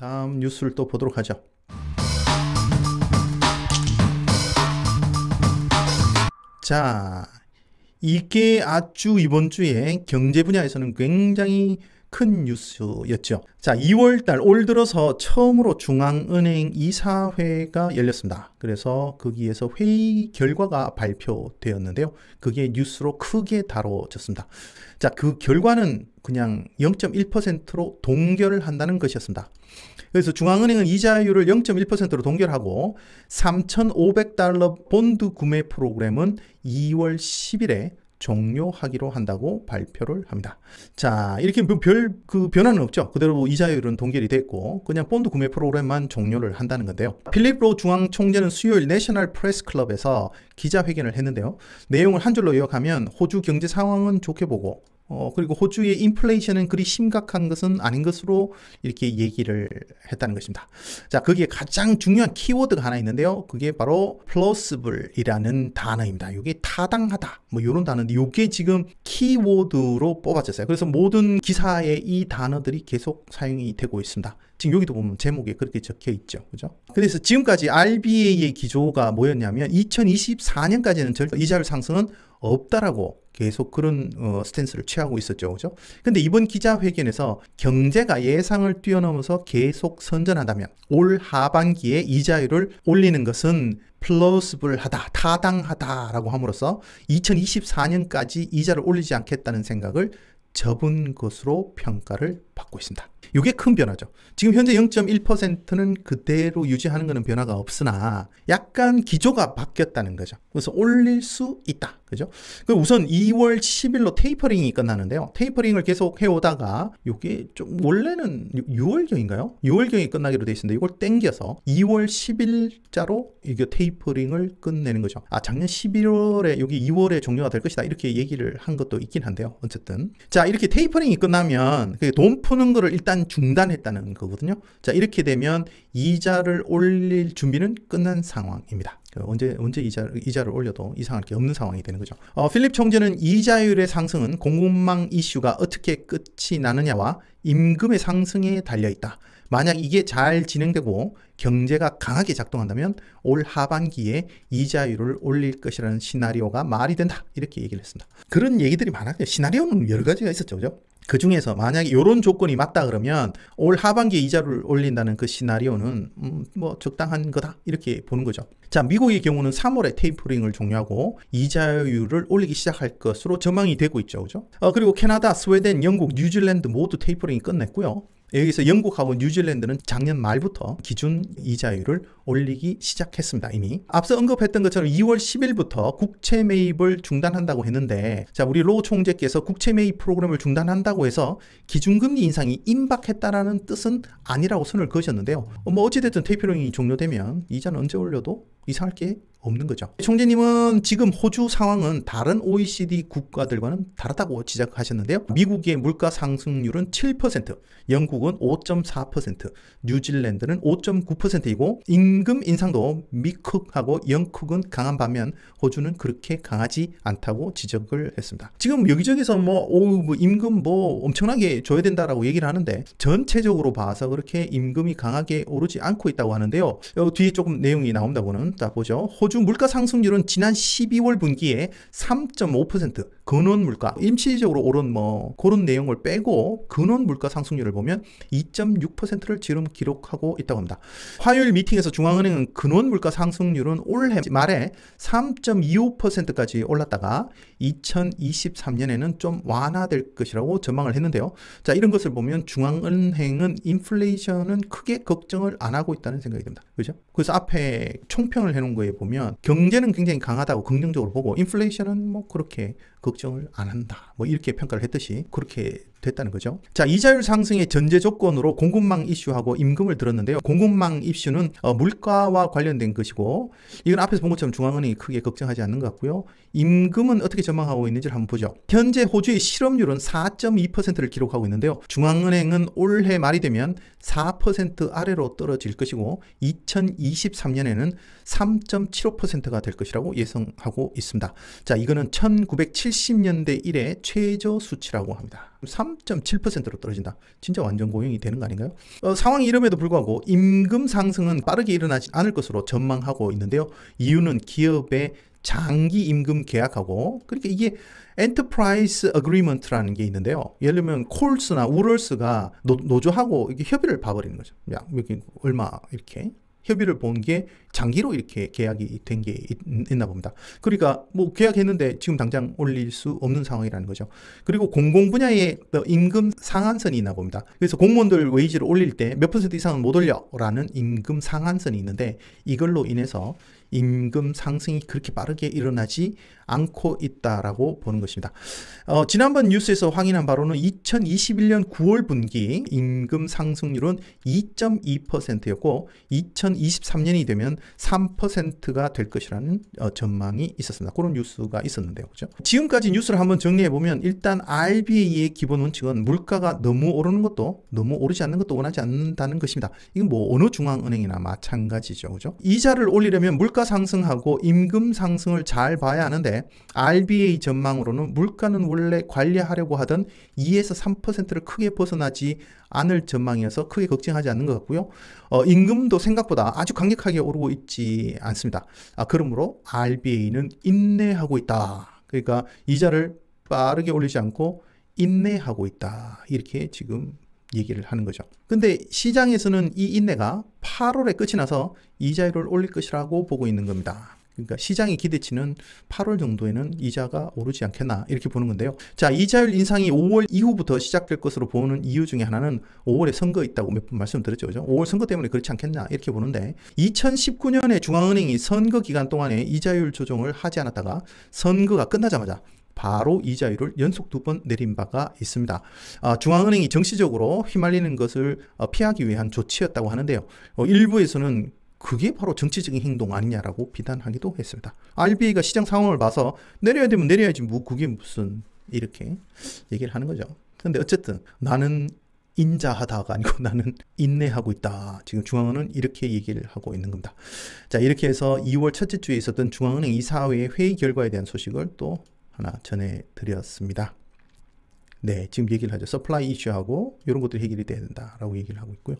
다음 뉴스를 또 보도록 하죠. 자, 이게 아주 이번 주에 경제 분야에서는 굉장히 큰 뉴스였죠. 자, 2월 달, 올 들어서 처음으로 중앙은행 이사회가 열렸습니다. 그래서 거기에서 회의 결과가 발표되었는데요. 그게 뉴스로 크게 다뤄졌습니다. 자, 그 결과는 그냥 0.1%로 동결을 한다는 것이었습니다. 그래서 중앙은행은 이자율을 0.1%로 동결하고 3,500달러 본드 구매 프로그램은 2월 10일에 종료하기로 한다고 발표를 합니다. 자, 이렇게 뭐 별그 변화는 없죠. 그대로 이자율은 동결이 됐고 그냥 본드 구매 프로그램만 종료를 한다는 건데요. 필립 로 중앙 총재는 수요일 내셔널 프레스 클럽에서 기자회견을 했는데요. 내용을 한 줄로 요약하면 호주 경제 상황은 좋게 보고 어, 그리고 호주의 인플레이션은 그리 심각한 것은 아닌 것으로 이렇게 얘기를 했다는 것입니다. 자, 거기에 가장 중요한 키워드가 하나 있는데요. 그게 바로 plausible이라는 단어입니다. 이게 타당하다. 뭐 이런 단어인데 요게 지금 키워드로 뽑아졌어요. 그래서 모든 기사에 이 단어들이 계속 사용이 되고 있습니다. 지금 여기도 보면 제목에 그렇게 적혀 있죠. 그죠? 그래서 지금까지 RBA의 기조가 뭐였냐면 2024년까지는 절대 이자율 상승은 없다라고 계속 그런 어, 스탠스를 취하고 있었죠. 그죠? 근데 이번 기자회견에서 경제가 예상을 뛰어넘어서 계속 선전한다면올 하반기에 이자율을 올리는 것은 플러스블하다, 타당하다라고 함으로써 2024년까지 이자를 올리지 않겠다는 생각을 접은 것으로 평가를 받고 있습니다. 이게 큰 변화죠. 지금 현재 0.1%는 그대로 유지하는 것은 변화가 없으나 약간 기조가 바뀌었다는 거죠. 그래서 올릴 수 있다. 그죠? 그 우선 2월 10일로 테이퍼링이 끝나는데요. 테이퍼링을 계속 해오다가 이게 좀 원래는 6월경인가요? 6월경이 끝나기로 돼 있습니다. 이걸 땡겨서 2월 10일자로 이게 테이퍼링을 끝내는 거죠. 아 작년 11월에 여기 2월에 종료가 될 것이다. 이렇게 얘기를 한 것도 있긴 한데요. 어쨌든 자 이렇게 테이퍼링이 끝나면 돈 푸는 거를 일단 중단했다는 거거든요. 자, 이렇게 되면 이자를 올릴 준비는 끝난 상황입니다. 그 언제 언제 이자, 이자를 올려도 이상할 게 없는 상황이 되는 거죠. 어, 필립 총재는 이자율의 상승은 공급망 이슈가 어떻게 끝이 나느냐와 임금의 상승에 달려 있다. 만약 이게 잘 진행되고 경제가 강하게 작동한다면 올 하반기에 이자율을 올릴 것이라는 시나리오가 말이 된다. 이렇게 얘기를 했습니다. 그런 얘기들이 많았어요. 시나리오는 여러 가지가 있었죠. 그죠? 그 중에서 만약에 이런 조건이 맞다 그러면 올 하반기에 이자를 올린다는 그 시나리오는 음, 뭐 적당한 거다 이렇게 보는 거죠. 자 미국의 경우는 3월에 테이프링을 종료하고 이자율을 올리기 시작할 것으로 전망이 되고 있죠, 그죠? 어, 그리고 캐나다, 스웨덴, 영국, 뉴질랜드 모두 테이프링이 끝냈고요. 여기서 영국하고 뉴질랜드는 작년 말부터 기준 이자율을 올리기 시작했습니다. 이미. 앞서 언급했던 것처럼 2월 10일부터 국채 매입을 중단한다고 했는데 자 우리 로 총재께서 국채 매입 프로그램을 중단한다고 해서 기준금리 인상이 임박했다라는 뜻은 아니라고 선을 그으셨는데요. 어, 뭐 어찌됐든 테이퍼링이 종료되면 이자는 언제 올려도 이상할 게 없는 거죠. 총재님은 지금 호주 상황은 다른 OECD 국가들과는 다르다고 지적하셨는데요. 미국의 물가 상승률은 7%, 영국은 5.4%, 뉴질랜드는 5.9%이고 임금 인상도 미쿡하고 영쿡은 강한 반면 호주는 그렇게 강하지 않다고 지적을 했습니다. 지금 여기저기서 뭐, 오, 뭐 임금 뭐 엄청나게 줘야 된다라고 얘기를 하는데 전체적으로 봐서 그렇게 임금이 강하게 오르지 않고 있다고 하는데요. 어, 뒤에 조금 내용이 나온다고는 자 보죠. 호주 물가 상승률은 지난 12월 분기에 3.5% 근원 물가, 임시적으로 오른 뭐 그런 내용을 빼고 근원 물가 상승률을 보면 2.6%를 지금 기록하고 있다고 합니다. 화요일 미팅에서 중앙은행은 근원 물가 상승률은 올해 말에 3.25%까지 올랐다가 2023년에는 좀 완화될 것이라고 전망을 했는데요. 자, 이런 것을 보면 중앙은행은 인플레이션은 크게 걱정을 안 하고 있다는 생각이 듭니다. 그죠? 그래서 앞에 총평을 해놓은 거에 보면 경제는 굉장히 강하다고 긍정적으로 보고 인플레이션은 뭐 그렇게 걱정 걱정을 안 한다. 뭐 이렇게 평가를 했듯이 그렇게 됐다는 거죠. 자, 이자율 상승의 전제 조건으로 공급망 이슈하고 임금을 들었는데요. 공급망 이슈는 어, 물가와 관련된 것이고 이건 앞에서 본 것처럼 중앙은행이 크게 걱정하지 않는 것 같고요. 임금은 어떻게 전망하고 있는지를 한번 보죠. 현재 호주의 실업률은 4.2%를 기록하고 있는데요. 중앙은행은 올해 말이 되면 4% 아래로 떨어질 것이고 2023년에는 3.75%가 될 것이라고 예상하고 있습니다. 자, 이거는 1970년대 이래 최저 수치라고 합니다. 3.7%로 떨어진다. 진짜 완전 고용이 되는 거 아닌가요? 어, 상황이 이름에도 불구하고 임금 상승은 빠르게 일어나지 않을 것으로 전망하고 있는데요. 이유는 기업의 장기 임금 계약하고 그러니까 이게 엔터프라이즈 어그리먼트라는 게 있는데요. 예를 들면 콜스나 우럴스가 노, 조하고 이게 협의를 봐버리는 거죠. 야, 여기 얼마 이렇게 협의를 본 게 장기로 이렇게 계약이 된 게 있나 봅니다. 그러니까 뭐 계약했는데 지금 당장 올릴 수 없는 상황이라는 거죠. 그리고 공공 분야의 임금 상한선이 있나 봅니다. 그래서 공무원들 웨이지를 올릴 때 몇 퍼센트 이상은 못 올려라는 임금 상한선이 있는데 이걸로 인해서 임금 상승이 그렇게 빠르게 일어나지 않고 있다라고 보는 것입니다. 어, 지난번 뉴스에서 확인한 바로는 2021년 9월 분기 임금 상승률은 2.2%였고 2023년이 되면 3%가 될 것이라는 어, 전망이 있었습니다. 그런 뉴스가 있었는데요. 그죠? 지금까지 뉴스를 한번 정리해 보면 일단 RBA의 기본 원칙은 물가가 너무 오르는 것도 너무 오르지 않는 것도 원하지 않는다는 것입니다. 이건 뭐 어느 중앙은행이나 마찬가지죠. 그죠? 이자를 올리려면 물가 물가 상승하고 임금 상승을 잘 봐야 하는데 RBA 전망으로는 물가는 원래 관리하려고 하던 2에서 3%를 크게 벗어나지 않을 전망이어서 크게 걱정하지 않는 것 같고요. 어, 임금도 생각보다 아주 강력하게 오르고 있지 않습니다. 아, 그러므로 RBA는 인내하고 있다. 그러니까 이자를 빠르게 올리지 않고 인내하고 있다. 이렇게 지금 얘기를 하는 거죠. 근데 시장에서는 이 인내가 8월에 끝이 나서 이자율을 올릴 것이라고 보고 있는 겁니다. 그러니까 시장의 기대치는 8월 정도에는 이자가 오르지 않겠나 이렇게 보는 건데요. 자, 이자율 인상이 5월 이후부터 시작될 것으로 보는 이유 중에 하나는 5월에 선거 있다고 몇 번 말씀드렸죠. 그죠? 렇 5월 선거 때문에 그렇지 않겠나 이렇게 보는데 2019년에 중앙은행이 선거 기간 동안에 이자율 조정을 하지 않았다가 선거가 끝나자마자 바로 이자율을 연속 두 번 내린 바가 있습니다. 아, 중앙은행이 정치적으로 휘말리는 것을 어, 피하기 위한 조치였다고 하는데요. 어, 일부에서는 그게 바로 정치적인 행동 아니냐라고 비난하기도 했습니다. RBA가 시장 상황을 봐서 내려야 되면 내려야지 뭐 그게 무슨 이렇게 얘기를 하는 거죠. 근데 어쨌든 나는 인자하다가 아니고 나는 인내하고 있다. 지금 중앙은은 행 이렇게 얘기를 하고 있는 겁니다. 자, 이렇게 해서 2월 첫째 주에 있었던 중앙은행 이사회 회의 결과에 대한 소식을 또 하나 전해드렸습니다. 네, 지금 얘기를 하죠. 서플라이 이슈하고 이런 것들이 해결이 된다라고 얘기를 하고 있고요.